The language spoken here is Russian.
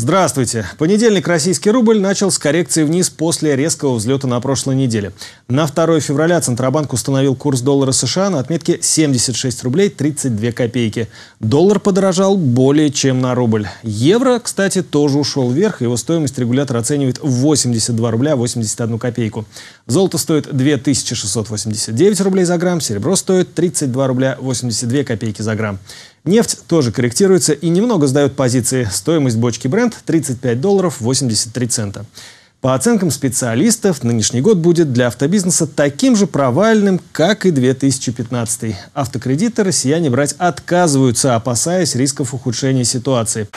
Здравствуйте. Понедельник российский рубль начал с коррекции вниз после резкого взлета на прошлой неделе. На 2 февраля Центробанк установил курс доллара США на отметке 76 рублей 32 копейки. Доллар подорожал более чем на рубль. Евро, кстати, тоже ушел вверх. Его стоимость регулятор оценивает в 82 рубля 81 копейку. Золото стоит 2689 рублей за грамм, серебро стоит 32 рубля 82 копейки за грамм. Нефть тоже корректируется и немного сдает позиции. Стоимость бочки бренд 35 долларов 83 цента. По оценкам специалистов, нынешний год будет для автобизнеса таким же провальным, как и 2015. Автокредиты россияне брать отказываются, опасаясь рисков ухудшения ситуации.